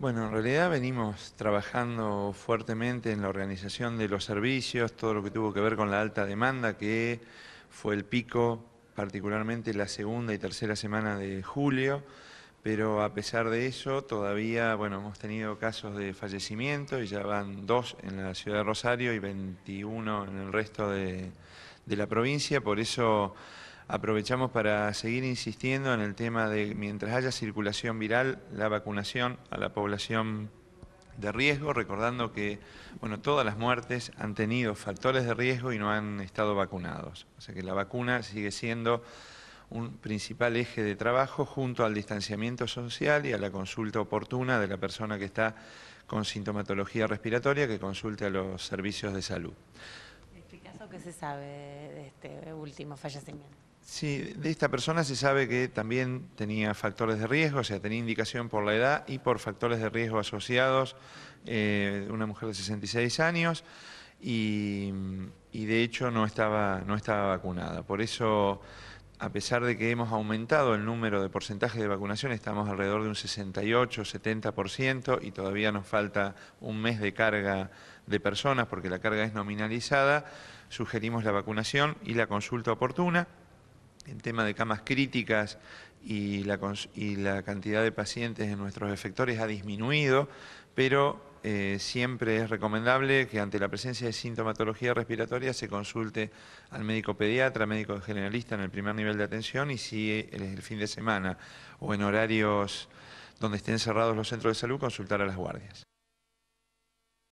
Bueno, en realidad venimos trabajando fuertemente en la organización de los servicios, todo lo que tuvo que ver con la alta demanda, que fue el pico particularmente la segunda y tercera semana de julio, pero a pesar de eso todavía, bueno, hemos tenido casos de fallecimiento y ya van dos en la ciudad de Rosario y 21 en el resto de, de la provincia, por eso Aprovechamos para seguir insistiendo en el tema de mientras haya circulación viral, la vacunación a la población de riesgo, recordando que bueno, todas las muertes han tenido factores de riesgo y no han estado vacunados. O sea que la vacuna sigue siendo un principal eje de trabajo junto al distanciamiento social y a la consulta oportuna de la persona que está con sintomatología respiratoria que consulte a los servicios de salud. Este qué se sabe de este último fallecimiento? Sí, de esta persona se sabe que también tenía factores de riesgo, o sea, tenía indicación por la edad y por factores de riesgo asociados, eh, una mujer de 66 años, y, de hecho no estaba, no estaba vacunada. Por eso, a pesar de que hemos aumentado el número de porcentaje de vacunación, estamos alrededor de un 68, 70% y todavía nos falta un mes de carga de personas porque la carga es nominalizada, sugerimos la vacunación y la consulta oportuna en tema de camas críticas y la, cantidad de pacientes en nuestros efectores ha disminuido, pero eh, siempre es recomendable que ante la presencia de sintomatología respiratoria se consulte al médico pediatra, médico generalista en el primer nivel de atención y si es el fin de semana o en horarios donde estén cerrados los centros de salud, consultar a las guardias.